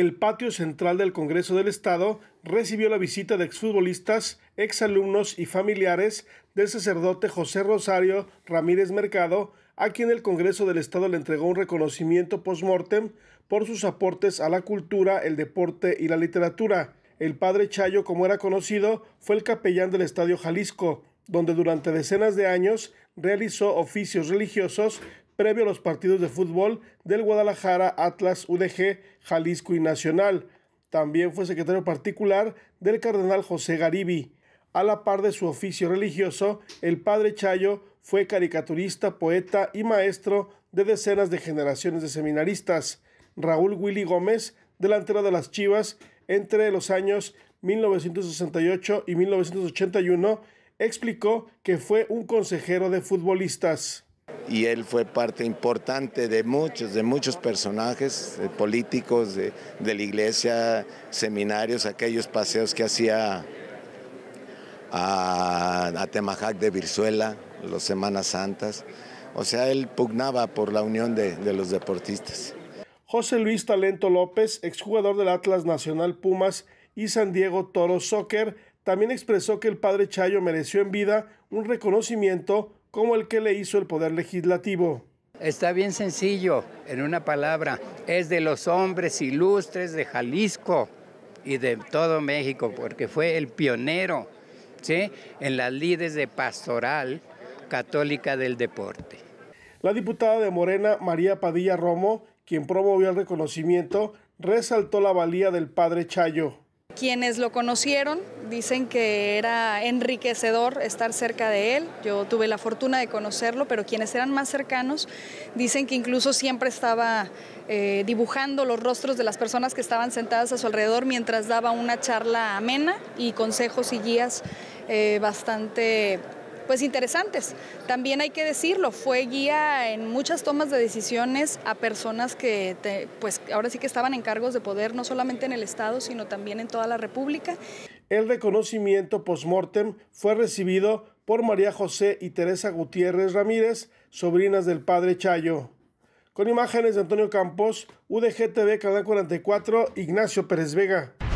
el patio central del Congreso del Estado recibió la visita de exfutbolistas, exalumnos y familiares del sacerdote José Rosario Ramírez Mercado, a quien el Congreso del Estado le entregó un reconocimiento post-mortem por sus aportes a la cultura, el deporte y la literatura. El padre Chayo, como era conocido, fue el capellán del Estadio Jalisco, donde durante decenas de años realizó oficios religiosos previo a los partidos de fútbol del Guadalajara, Atlas, UDG, Jalisco y Nacional. También fue secretario particular del cardenal José Garibi. A la par de su oficio religioso, el padre Chayo fue caricaturista, poeta y maestro de decenas de generaciones de seminaristas. Raúl Willy Gómez, delantero de las Chivas, entre los años 1968 y 1981, explicó que fue un consejero de futbolistas y él fue parte importante de muchos, de muchos personajes políticos de, la iglesia, seminarios, aquellos paseos que hacía a, Temajac de Virzuela, los Semanas Santas. O sea, él pugnaba por la unión de, los deportistas. José Luis Talento López, exjugador del Atlas Nacional Pumas y San Diego Toro Soccer, también expresó que el padre Chayo mereció en vida un reconocimiento como el que le hizo el Poder Legislativo. Está bien sencillo, en una palabra, es de los hombres ilustres de Jalisco y de todo México, porque fue el pionero en las lides de pastoral católica del deporte. La diputada de Morena, María Padilla Romo, quien promovió el reconocimiento, resaltó la valía del padre Chayo. Quienes lo conocieron dicen que era enriquecedor estar cerca de él. Yo tuve la fortuna de conocerlo, pero quienes eran más cercanos dicen que incluso siempre estaba eh, dibujando los rostros de las personas que estaban sentadas a su alrededor mientras daba una charla amena y consejos y guías eh, bastante pues interesantes. También hay que decirlo, fue guía en muchas tomas de decisiones a personas que pues ahora sí que estaban en cargos de poder no solamente en el estado, sino también en toda la República. El reconocimiento postmortem fue recibido por María José y Teresa Gutiérrez Ramírez, sobrinas del padre Chayo. Con imágenes de Antonio Campos, UDGTV, Canal 44, Ignacio Pérez Vega.